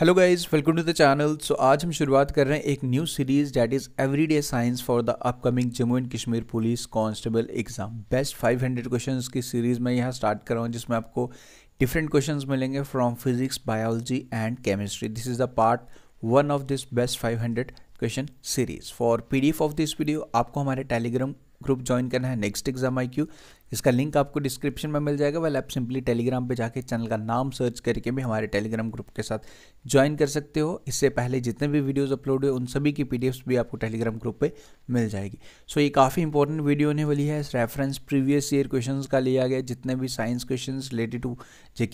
Hello guys welcome to the channel so आज हम शुरुआत कर रहे हैं एक new series that is every day science for the upcoming Jammu and Kashmir police constable exam best 500 question की सीरीज़ मैं यहाँ स्टार्ट कर रहा हूँ जिसमें आपको डिफरेंट क्वेश्चन मिलेंगे from physics biology and chemistry this is the part one of this best 500 question series for F of this video आपको हमारे टेलीग्राम ग्रुप ज्वाइन करना है नेक्स्ट एग्जाम आई क्यू इसका लिंक आपको डिस्क्रिप्शन में मिल जाएगा वेल आप सिंपली टेलीग्राम पे जाके चैनल का नाम सर्च करके भी हमारे टेलीग्राम ग्रुप के साथ ज्वाइन कर सकते हो इससे पहले जितने भी वीडियोज़ अपलोड हुए उन सभी की पी भी आपको टेलीग्राम ग्रुप पर मिल जाएगी सो so, ये काफ़ी इंपॉर्टेंट वीडियो होने वाली है इस रेफरेंस प्रीवियस ईयर क्वेश्चन का लिया गया जितने भी science question related to J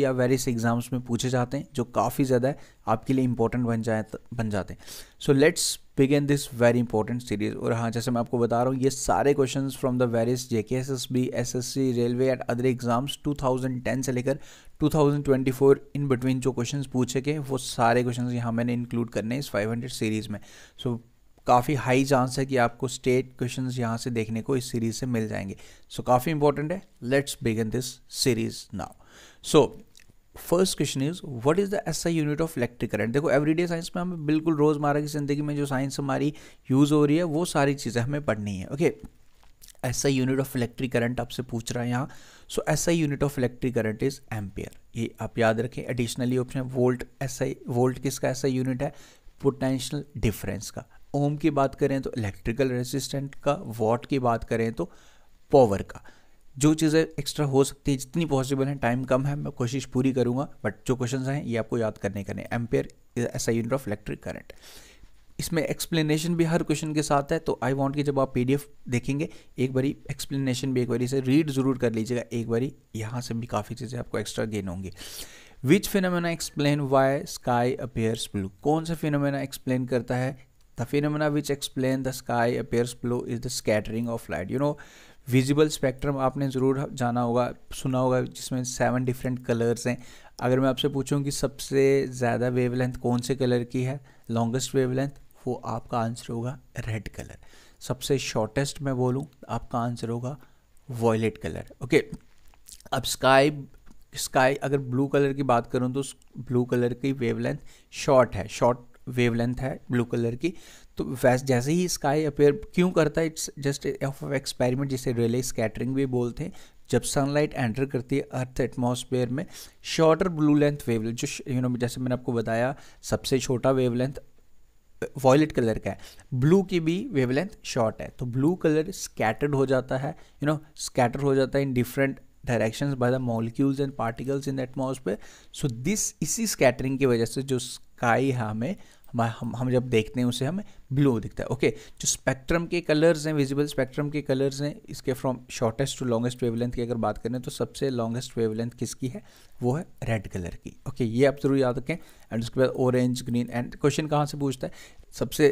या वेरियस एग्जाम्स में पूछे जाते हैं जो काफ़ी ज़्यादा आपके लिए इंपॉर्टेंट बन जाए बन जाते हैं so let's begin this very important series और हाँ जैसे मैं आपको बता रहा हूँ ये सारे question from the various J K S S B S S C railway and other exams 2010 से लेकर 2024 इन बिटवीन जो क्वेश्चंस पूछे गए वो सारे क्वेश्चंस यहाँ मैंने इंक्लूड करने इस 500 सीरीज़ में सो so, काफ़ी हाई चांस है कि आपको स्टेट क्वेश्चन यहाँ से देखने को इस सीरीज़ से मिल जाएंगे सो so, काफ़ी इंपॉर्टेंट है let's begin this series now so first question is what is the S I unit of electric current देखो एवरीडे साइंस में हमें बिल्कुल रोजमर्रा की जिंदगी में जो साइंस हमारी यूज हो रही है वो सारी चीज़ें हमें पढ़नी है okay okay? S I unit of electric current आपसे पूछ रहा है यहाँ so S I unit of electric current is ampere ये आप याद रखें additionally option volt S I volt किसका ऐसा यूनिट है पोटेंशियल डिफरेंस का ओम की बात करें तो इलेक्ट्रिकल रेजिस्टेंट का वॉट की बात करें तो पावर का जो चीज़ें एक्स्ट्रा हो सकती है जितनी पॉसिबल हैं टाइम कम है मैं कोशिश पूरी करूँगा बट जो क्वेश्चन हैं ये आपको याद करने करने ampere S I unit of electric current इसमें एक्सप्लेनेशन भी हर क्वेश्चन के साथ है तो आई वांट कि जब आप पीडीएफ देखेंगे एक बारी एक्सप्लेनेशन भी एक बारी से रीड ज़रूर कर लीजिएगा एक बारी यहाँ से भी काफ़ी चीज़ें आपको एक्स्ट्रा गेन होंगी which phenomena explain why sky appears blue कौन सा फिनमिना एक्सप्लेन करता है the phenomena which explain the sky appears blue is the scattering of light you know visible spectrum आपने ज़रूर जाना होगा सुना होगा जिसमें सेवन डिफरेंट कलर्स हैं अगर मैं आपसे पूछूं कि सबसे ज़्यादा वेवलेंथ कौन से कलर की है लॉन्गेस्ट वेवलेंथ वो आपका आंसर होगा रेड कलर सबसे शॉर्टेस्ट मैं बोलूँ आपका आंसर होगा वॉयलेट कलर ओके अब स्काई स्काई अगर ब्लू कलर की बात करूँ तो ब्लू कलर की वेवलेंथ शॉर्ट है शॉर्ट वेवलेंथ है ब्लू कलर की तो वैसे जैसे ही स्काई अपेयर क्यों करता है इट्स जस्ट ऑफ एक्सपेरिमेंट जिसे रेले स्कैटरिंग भी बोलते हैं जब सनलाइट एंटर करती है अर्थ एटमॉस्फेयर में शॉर्टर ब्लू लेंथ वेवलेंथ जो यू नो जैसे मैंने आपको बताया सबसे छोटा वेवलेंथ वॉयलेट कलर का है ब्लू की भी वेवलेंथ शॉर्ट है तो ब्लू कलर स्कैटर्ड हो जाता है यू नो स्कैटर हो जाता है in different directions by the molecules and particles in atmosphere so this इसी स्कैटरिंग की वजह से जो स्काई है हमें हम हम जब देखते हैं उसे हमें ब्लू दिखता है ओके okay, जो स्पेक्ट्रम के कलर्स हैं विजिबल स्पेक्ट्रम के कलर्स हैं इसके from shortest to longest wavelength की अगर बात करें तो सबसे लॉन्गेस्ट वेवलेंथ किसकी है वो है रेड कलर की ओके okay, ये आप ज़रूर याद रखें एंड उसके बाद ऑरेंज ग्रीन एंड क्वेश्चन कहाँ से पूछता है सबसे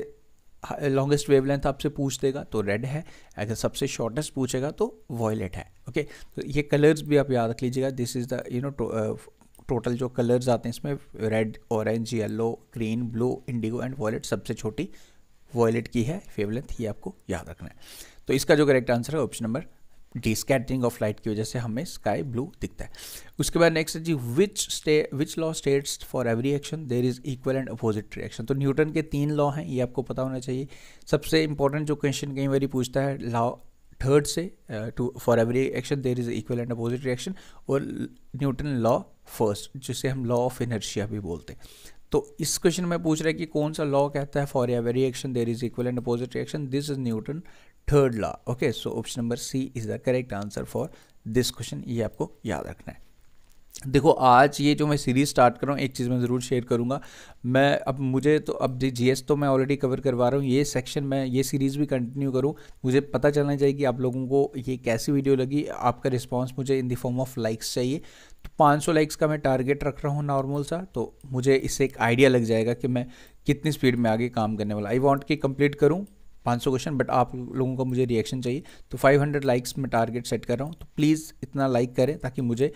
लॉन्गेस्ट लेंथ आपसे पूछ देगा तो रेड है अगर सबसे शॉर्टेस्ट पूछेगा तो वॉयलेट है ओके okay? तो ये कलर्स भी आप याद रख लीजिएगा this is the you know total जो कलर्स आते हैं इसमें red orange yellow green blue indigo and violet सबसे छोटी वॉयलेट की है फेवलेंथ ये आपको याद रखना है तो इसका जो करेक्ट आंसर है option number D scattering of light की वजह से हमें स्काई ब्लू दिखता है उसके बाद नेक्स्ट है जी which stay which law states for every action there is equal and opposite reaction तो न्यूटन के तीन लॉ हैं ये आपको पता होना चाहिए सबसे इंपॉर्टेंट जो क्वेश्चन कई बार पूछता है लॉ थर्ड से to for every action there is equal and opposite reaction और न्यूटन लॉ फर्स्ट जिसे हम लॉ ऑफ इनर्शिया भी बोलते हैं तो इस क्वेश्चन में पूछ रहा है कि कौन सा लॉ कहता है for every reaction there is equal and opposite reaction this is Newton third law okay so option number C is the correct answer for this question ये आपको याद रखना है देखो आज ये जो मैं सीरीज़ स्टार्ट कर रहा हूँ एक चीज़ मैं ज़रूर शेयर करूँगा मैं अब मुझे तो अब जी एस तो मैं ऑलरेडी कवर करवा रहा हूँ ये सेक्शन मैं ये सीरीज़ भी कंटिन्यू करूँ मुझे पता चलना चाहिए कि आप लोगों को ये कैसी वीडियो लगी आपका रिस्पॉन्स मुझे in the form of likes चाहिए 500 लाइक्स का मैं टारगेट रख रहा हूँ नॉर्मल सा तो मुझे इससे एक आइडिया लग जाएगा कि मैं कितनी स्पीड में आगे काम करने वाला आई वॉन्ट कि कंप्लीट करूँ 500 क्वेश्चन बट आप लोगों का मुझे रिएक्शन चाहिए तो 500 लाइक्स में टारगेट सेट कर रहा हूँ तो प्लीज़ इतना लाइक करें ताकि मुझे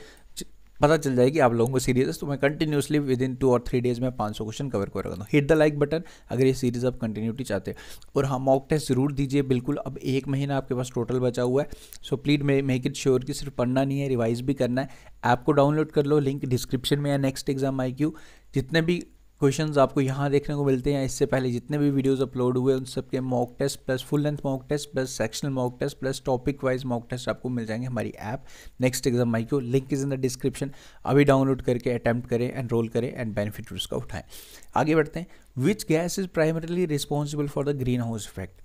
पता चल जाएगी आप लोगों को सीरीज तो मैं कंटिन्यूसली विद इन टू और थ्री डेज में पाँच सौ क्वेश्चन कवर कर रहा हूँ हिट द लाइक बटन अगर ये सीरीज आप कंटिन्यूटी चाहते हैं और हाँ मॉक टेस्ट जरूर दीजिए बिल्कुल अब एक महीना आपके पास टोटल बचा हुआ है so please may make it sure कि सिर्फ पढ़ना नहीं है रिवाइज भी करना है ऐप को डाउनलोड कर लो लिंक डिस्क्रिप्शन में या नेक्स्ट एग्जाम आई क्यू जितने भी क्वेश्चंस आपको यहाँ देखने को मिलते हैं इससे पहले जितने भी वीडियोस अपलोड हुए उन सबके mock test plus full length mock test plus sectional mock test plus topic wise mock test आपको मिल जाएंगे हमारी ऐप नेक्स्ट एग्जाम माई को link is in the description अभी डाउनलोड करके अटैम्प्ट करें एनरोल करें एंड बेनिफिट उसका उठाएं आगे बढ़ते हैं which gas is primarily responsible for the green house effect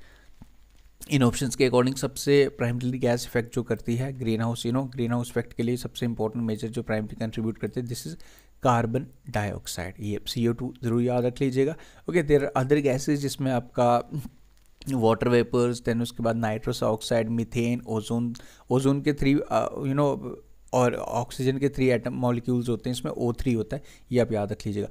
in options के अकॉर्डिंग सबसे प्राइमरीली गैस इफेक्ट जो करती है green house you know green house effect के लिए सबसे इंपॉर्टेंट मेजर जो प्राइमरी कंट्रीब्यूट करते हैं दिस इज कार्बन डाइऑक्साइड ये सी ओ टू ज़रूर याद रख लीजिएगा okay there are other gases जिसमें आपका वाटर वेपर्स देन उसके बाद nitrous oxide methane ozone ozone के थ्री यू नो और ऑक्सीजन के थ्री एटम मॉलिक्यूल्स होते हैं इसमें ओ थ्री होता है ये आप याद रख लीजिएगा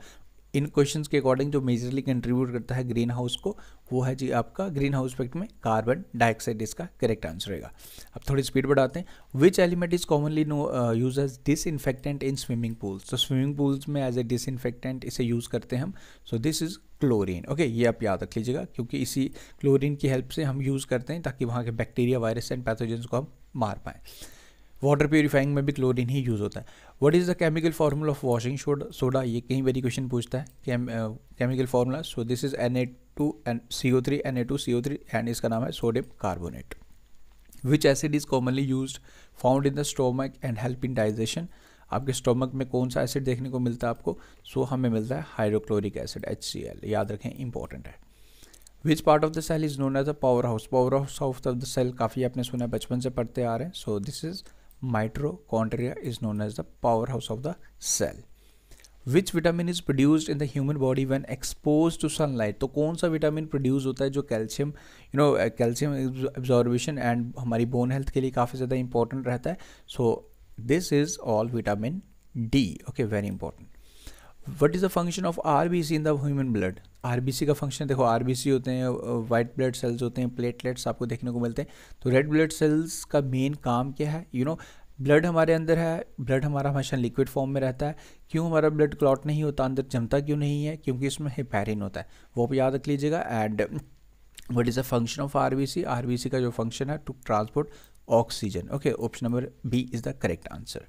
इन क्वेश्चन के अकॉर्डिंग जो मेजरली कंट्रीब्यूट करता है ग्रीन हाउस को वो है जी आपका ग्रीन हाउस इफेक्ट में कार्बन डाइऑक्साइड इसका करेक्ट आंसर रहेगा अब थोड़ी स्पीड बढ़ाते हैं which element is commonly known use as disinfectant in swimming pools तो स्विमिंग पूल्स में एज ए डिस इन्फेक्टेंट इसे यूज़ करते हैं हम so this is chlorine okay ये आप याद रख लीजिएगा क्योंकि इसी क्लोरीन की हेल्प से हम यूज़ करते हैं ताकि वहाँ के बैक्टीरिया वायरस एंड पैथोजेंस को हम मार पाएँ वाटर प्योरीफाइंग में भी क्लोरीन ही यूज़ होता है what is the chemical formula of washing soda ये कहीं बारी क्वेश्चन पूछता है chemical formula so this is N A two N C O three N A two C O three and इसका नाम है sodium carbonate which acid is commonly use found in the stomach and help in digestion आपके stomach में कौन सा acid देखने को मिलता है आपको सो so, हमें मिलता है hydrochloric acid H C L याद रखें इंपॉर्टेंट है which part of the cell is known as a power house power house of the cell काफ़ी आपने सुना बचपन से पढ़ते आ रहे हैं so this is is known as the power house of the cell which vitamin is produced in the human body when expose to sunlight तो कौन सा विटामिन प्रोड्यूस होता है जो calcium you know calcium absorption and हमारी bone health के लिए काफ़ी ज़्यादा इंपॉर्टेंट रहता है so this is all vitamin D okay very important what is the function of R B C in the human blood R B C का function देखो are B सी होते हैं वाइट ब्लड सेल्स होते हैं platelets आपको देखने को मिलते हैं तो रेड ब्लड सेल्स का मेन काम क्या है यू नो ब्लड हमारे अंदर है ब्लड हमारा हमेशा लिक्विड फॉर्म में रहता है क्यों हमारा ब्लड क्लॉट नहीं होता अंदर जमता क्यों नहीं है क्योंकि इसमें हिपेरिन होता है वो भी याद रख लीजिएगा and what is the function of R B C R B C का जो फंक्शन है to transport oxygen okay option number B is the correct answer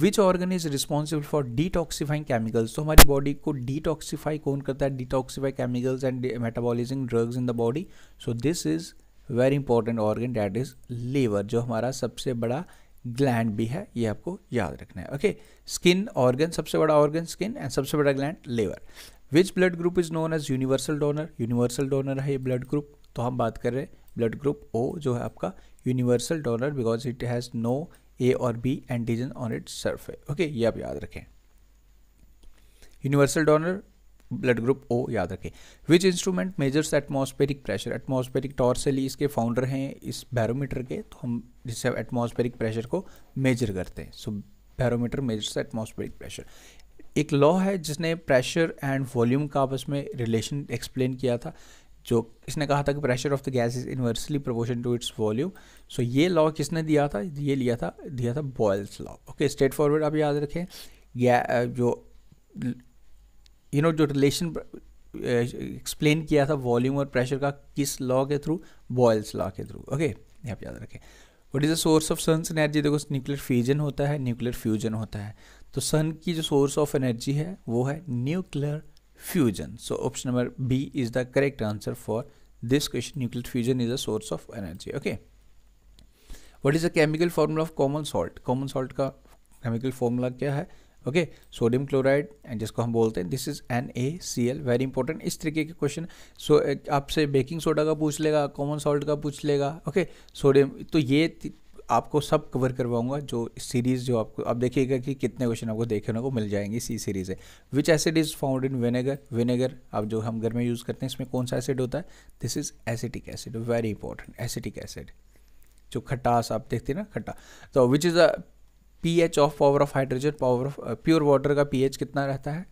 which organ is responsible for detoxifying chemicals तो हमारी body को detoxify कौन करता है detoxify chemicals and metabolising drugs in the body so this is very important organ that is liver जो हमारा सबसे बड़ा ग्लैंड भी है ये आपको याद रखना है ओके स्किन ऑर्गन सबसे बड़ा ऑर्गन स्किन एंड सबसे बड़ा gland liver which blood group is known as universal donor universal donor है ये ब्लड ग्रुप तो हम बात कर रहे हैं ब्लड ग्रुप ओ जो है आपका universal donor because it has no A और B antigen on its surface okay ये आप याद रखें universal donor blood group O याद रखें which instrument measures atmospheric pressure atmospheric Torricelli इसके फाउंडर हैं इस बैरोमीटर के तो हम जिससे एटमोस्पेरिक प्रेशर को मेजर करते हैं so barometer measures atmospheric pressure एक लॉ है जिसने प्रेशर एंड वॉल्यूम का आपस में रिलेशन एक्सप्लेन किया था जो इसने कहा था कि pressure of the gas is inversely proportion to its volume so ये लॉ किसने दिया था ये लिया था दिया था Boyle's law okay straight forward आप याद रखें जो यू नो जो रिलेशन एक्सप्लेन किया था वॉल्यूम और प्रेशर का किस लॉ के थ्रू बॉयल्स लॉ के थ्रू ओके आप याद रखें what is the source of sun's energy देखो न्यूक्लियर फ्यूजन होता है न्यूक्लियर फ्यूजन होता है तो सन की जो सोर्स ऑफ एनर्जी है वो है nuclear fusion. So option number B is the correct answer for this question. Nuclear fusion is a source of energy. Okay. What is the chemical formula of common salt? Common salt ka chemical formula kya hai okay sodium chloride and जिसको हम बोलते हैं this is N A C L very important इस तरीके के question so आपसे baking soda का पूछ लेगा कॉमन सॉल्ट का पूछ लेगा ओके okay, सोडियम तो ये आपको सब कवर करवाऊंगा जो सीरीज़ जो आपको आप देखिएगा कि कितने क्वेश्चन आपको देखने को मिल जाएंगे सी सीरीज़ है which acid is found in vinegar vinegar आप जो हम घर में यूज़ करते हैं इसमें कौन सा एसिड होता है this is acetic acid very important acetic acid जो खट्टास आप देखते हैं ना खट्टा तो which is a P H of power of hydrogen power of pure water का पी एच कितना रहता है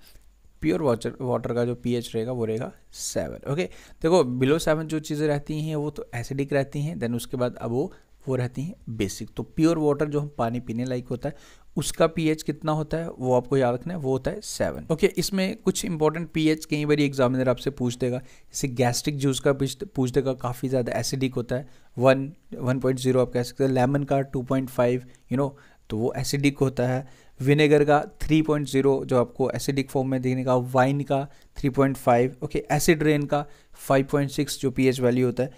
प्योर वाटर वाटर का जो पीएच रहेगा वो रहेगा सेवन ओके देखो बिलो सेवन जो चीज़ें रहती हैं वो तो एसिडिक रहती हैं देन उसके बाद अब वो वो रहती हैं बेसिक तो प्योर वाटर जो हम पानी पीने लायक होता है उसका पीएच कितना होता है वो आपको याद रखना है वो होता है सेवन ओके okay, इसमें कुछ इंपॉर्टेंट पीएच कई बार एग्जामिनर आपसे पूछ देगा जैसे गैस्ट्रिक जूस का पूछ देगा काफ़ी ज़्यादा एसिडिक होता है वन वन पॉइंट जीरो आप कह सकते हैं लेमन का two point five you know तो वो एसिडिक होता है विनेगर का थ्री पॉइंट जीरो जो आपको एसिडिक फॉर्म में देखने का वाइन का three point five okay acid rain का फाइव पॉइंट सिक्स जो पीएच वैल्यू होता है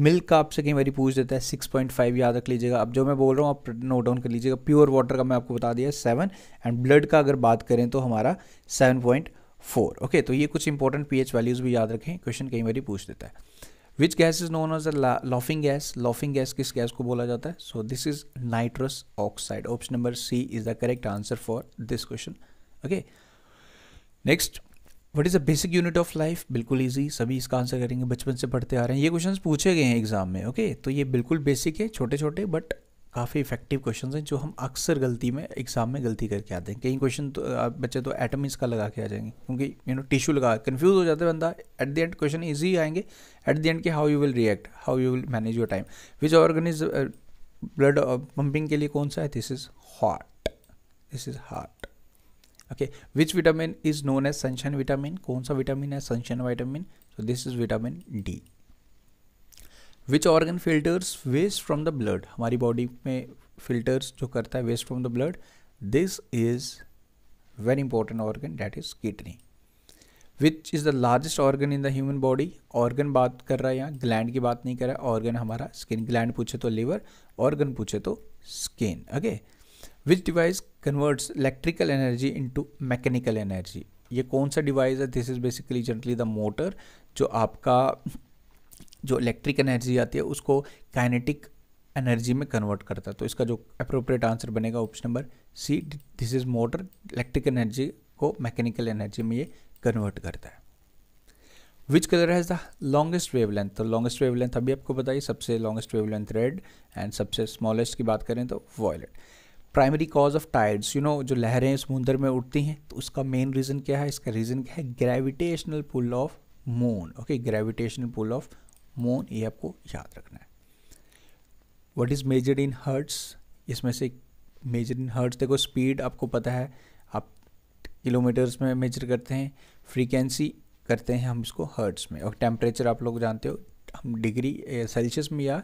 मिल्क आपसे कई बार पूछ देता है सिक्स पॉइंट फाइव याद रख लीजिएगा अब जो मैं बोल रहा हूँ आप नोट डाउन कर लीजिएगा प्योर वाटर का मैं आपको बता दिया सेवन एंड ब्लड का अगर बात करें तो हमारा सेवन पॉइंट फोर ओके तो ये कुछ इंपॉर्टेंट एच वैल्यूज़ भी याद रखें क्वेश्चन कई बार पूछ देता है which gas is known as a laughing gas laughing gas किस गैस को बोला जाता है so this is nitrous oxide option number C is the correct answer for this question okay next what is a basic unit of life बिल्कुल easy सभी इसका answer करेंगे बचपन से पढ़ते आ रहे हैं ये क्वेश्चन पूछे गए हैं एग्जाम में ओके तो ये बिल्कुल बेसिक है छोटे छोटे बट काफ़ी इफेक्टिव क्वेश्चन हैं जो हम अक्सर गलती में एग्जाम में गलती करके आते हैं कई क्वेश्चन तो बच्चे तो एटम इसका लगा के आ जाएंगे क्योंकि यू नो टिश्यू लगा कन्फ्यूज हो जाता है बंदा at the end question easy आएंगे एट द एंड के how you will react how you will manage your time which organs blood pumping के लिए कौन सा है this is hot this is heart okay which vitamin is known as sunshine vitamin कौन सा vitamin है sunshine vitamin so this is vitamin D which organ filters waste from the blood हमारी body में फिल्टर्स जो करता है waste from the blood this is very important organ that is kidney which is the largest organ in the human body organ बात कर रहा है यहाँ ग्लैंड की बात नहीं कर रहा है ऑर्गन हमारा स्किन ग्लैंड पूछे तो लीवर ऑर्गन पूछे तो skin okay okay? Which device converts electrical energy into mechanical energy ये कौन सा डिवाइस है this is basically generally the motor जो आपका जो इलेक्ट्रिक एनर्जी आती है उसको काइनेटिक एनर्जी में कन्वर्ट करता है तो इसका जो अप्रोप्रिएट आंसर बनेगा option number C this is motor electric energy को मैकेनिकल एनर्जी में ये कन्वर्ट करता है which colour has the longest wavelength तो लॉन्गेस्ट वेव लेंथ अभी आपको बताइए सबसे longest wavelength red and सबसे स्मॉलेस्ट की बात करें तो violet primary cause of tides you know जो लहरें समुंदर में उठती हैं तो उसका मेन रीज़न क्या है इसका रीज़न क्या है gravitational pull of moon okay gravitational pull of moon ये आपको याद रखना है what is measured in hertz इसमें से मेजर इन हर्ट्स देखो स्पीड आपको पता है आप किलोमीटर्स में मेजर करते हैं फ्रीकेंसी करते हैं हम इसको हर्ट्स में और टेम्परेचर आप लोग जानते हो हम डिग्री सेल्सियस eh, में या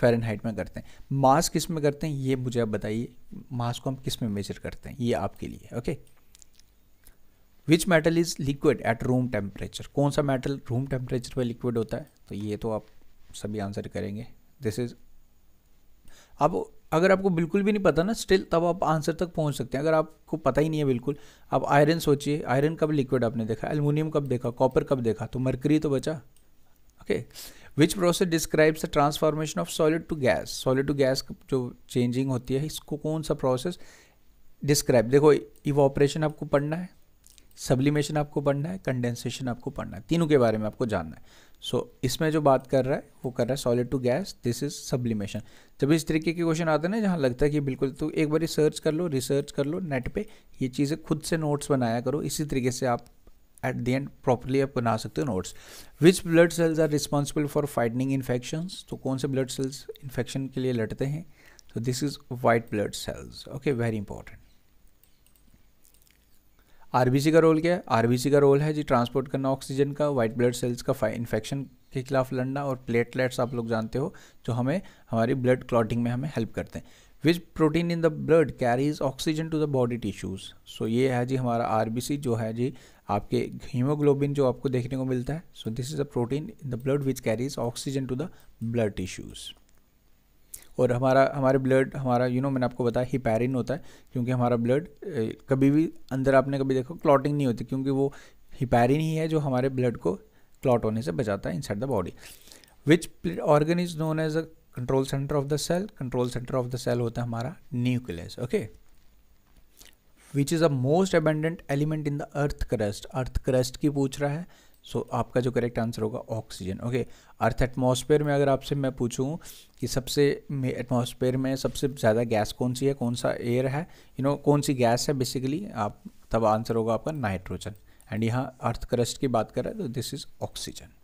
फ़ारेनहाइट में करते हैं मास किस में करते हैं ये मुझे आप बताइए मास को हम किस में मेजर करते हैं ये आपके लिए okay which metal is liquid at room temperature कौन सा मेटल रूम टेम्परेचर पर लिक्विड होता है तो ये तो आप सभी आंसर करेंगे दिस इज़ अब अगर आपको बिल्कुल भी नहीं पता ना स्टिल तब आप आंसर तक पहुंच सकते हैं अगर आपको पता ही नहीं है बिल्कुल आप आयरन सोचिए आयरन कब लिक्विड आपने देखा एलमिनियम कब देखा कॉपर कब देखा तो मरकरी तो बचा okay okay. Which process describes the transformation of solid to gas solid to gas जो चेंजिंग होती है इसको कौन सा प्रोसेस डिस्क्राइब देखो इवॉपरेशन आपको पढ़ना है सब्लिमेशन आपको पढ़ना है कंडेंसेशन आपको पढ़ना है तीनों के बारे में आपको जानना है सो so, इसमें जो बात कर रहा है वो कर रहा है solid to gas this is sublimation जब इस तरीके के क्वेश्चन आते हैं ना जहाँ लगता है कि बिल्कुल तो एक बार सर्च कर लो रिसर्च कर लो नेट पे ये चीज़ें खुद से नोट्स बनाया करो इसी तरीके से आप एट द एंड प्रॉपरली आप बना सकते हो notes which blood cells are responsible for fighting infections तो कौन से ब्लड सेल्स इन्फेक्शन के लिए लड़ते हैं तो this is white blood cells okay very important C का रोल क्या है सी का रोल है जी ट्रांसपोर्ट करना ऑक्सीजन का वाइट ब्लड सेल्स का इन्फेक्शन के खिलाफ लड़ना और प्लेटलेट्स आप लोग जानते हो जो हमें हमारी ब्लड क्लॉटिंग में हमें हेल्प करते हैं which protein in the blood carries oxygen to the body tissues so ये है जी हमारा आर जो है जी आपके हीमोग्लोबिन जो आपको देखने को मिलता है so this is a protein in the blood which carries oxygen to the blood tissues और हमारा हमारे ब्लड हमारा यू you नो know, मैंने आपको बताया हिपैरिन होता है क्योंकि हमारा ब्लड कभी भी अंदर आपने कभी देखो क्लॉटिंग नहीं होती क्योंकि वो हिपैरिन ही है जो हमारे ब्लड को क्लॉट होने से बचाता है inside the body which organ is known as a control centre of the cell control centre of the cell होता है हमारा nucleus okay which is a most abundant element in the earth crust earth crust की पूछ रहा है so so, आपका जो correct answer होगा ऑक्सीजन ओके अर्थ एटमोसफेयर में अगर आपसे मैं पूछूं कि सबसे एटमोसफेयर में सबसे ज़्यादा गैस कौन सी है कौन सा एयर है यू you नो know, कौन सी गैस है बेसिकली आप तब आंसर होगा आपका नाइट्रोजन एंड यहाँ अर्थ क्रस्ट की बात करें तो this is oxygen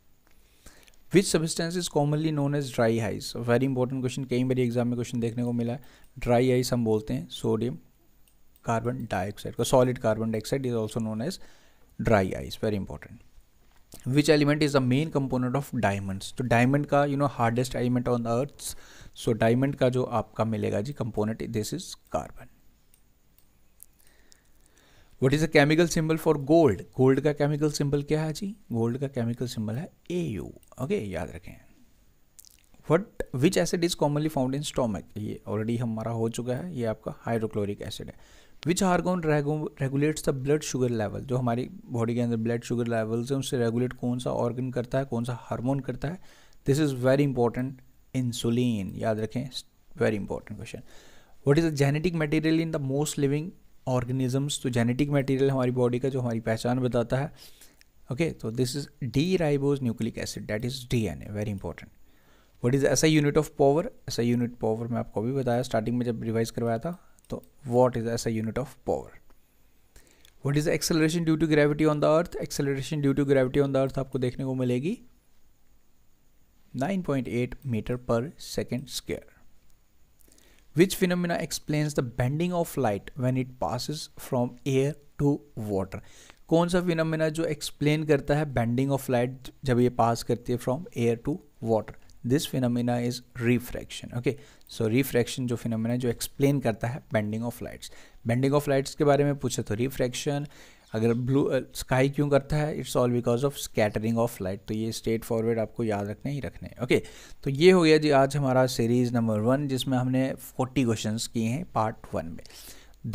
which substance is commonly known as dry ice very important question कई बार एग्जाम में क्वेश्चन देखने को मिला है ड्राई आइस हम बोलते हैं सोडियम कार्बन डाइऑक्साइड को solid carbon dioxide is also known as dry ice very important which element is the main component of diamonds तो डायमंड का you know hardest element on the earth so diamond का जो आपका मिलेगा जी component this is carbon what is a chemical symbol for gold gold का chemical symbol क्या है जी गोल्ड का केमिकल सिंबल है ए यू ओके याद रखें what which acid is commonly found in stomach ये ऑलरेडी हमारा हो चुका है ये आपका हाइड्रोक्लोरिक एसिड है which hormone regulates the blood sugar level जो हमारी बॉडी के अंदर ब्लड शुगर लेवल्स हैं उससे रेगुलेट कौन सा ऑर्गन करता है कौन सा हार्मोन करता है this is very important insulin याद रखें very important question what is the genetic material in the most living organisms तो जेनेटिक मटेरियल हमारी बॉडी का जो हमारी पहचान बताता है ओके तो this is D ribose nucleic acid that is D N A very important what is SI unit of power SI unit power मैं आपको भी बताया स्टार्टिंग में जब रिवाइज करवाया था तो what is SI unit of power what is acceleration due to gravity on the earth acceleration due to gravity on the earth आपको देखने को मिलेगी 9.8 मीटर पर second square which phenomena explains the bending of light when it passes from air to water कौन सा phenomena जो explain करता है बेंडिंग ऑफ लाइट जब ये पास करती है from air to water this phenomena is refraction okay so refraction जो फिनोमेना जो एक्सप्लेन करता है bending of lights bending of lights के बारे में पूछे तो रिफ्रैक्शन अगर ब्लू स्काई क्यों करता है it's all because of scattering of light तो ये स्ट्रेट फॉरवर्ड आपको याद रखने ही रखने हैं ओके तो ये हो गया जी आज हमारा सीरीज़ नंबर वन जिसमें हमने फोर्टी क्वेश्चन किए हैं पार्ट वन में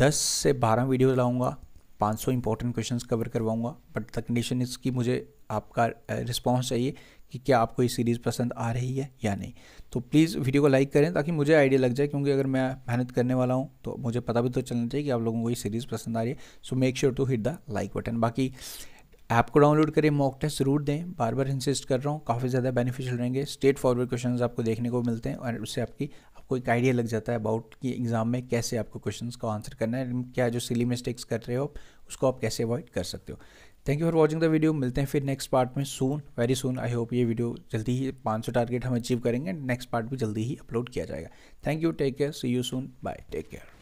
दस से बारह वीडियो लाऊँगा 500 इंपॉर्टेंट क्वेश्चन कवर करवाऊंगा बट द कंडीशन इसकी मुझे आपका रिस्पॉन्स चाहिए कि क्या आपको ये सीरीज़ पसंद आ रही है या नहीं तो प्लीज़ वीडियो को लाइक करें ताकि मुझे आइडिया लग जाए क्योंकि अगर मैं मेहनत करने वाला हूँ तो मुझे पता भी तो चलना चाहिए कि आप लोगों को ये सीरीज़ पसंद आ रही है so make sure to hit the like button बाकी ऐप को डाउनलोड करें मॉक टेस्ट ज़रूर दें बार बार इंसिस्ट कर रहा हूँ काफ़ी ज़्यादा बेनिफिशियल रहेंगे स्टेट फॉरवर्ड क्वेश्चन आपको देखने को मिलते हैं और उससे आपकी आपको एक आइडिया लग जाता है अबाउट कि एग्ज़ाम में कैसे आपको क्वेश्चन का आंसर करना है क्या जो सिली मिस्टेक्स कर रहे हो उसको आप कैसे अवॉइड कर सकते हो thank you for watching the video मिलते हैं फिर नेक्स्ट पार्ट में soon very soon I hope ये वीडियो जल्दी ही 500 टारगेट हम अचीव करेंगे नेक्स्ट पार्ट भी जल्दी ही अपलोड किया जाएगा thank you take care see you soon bye take care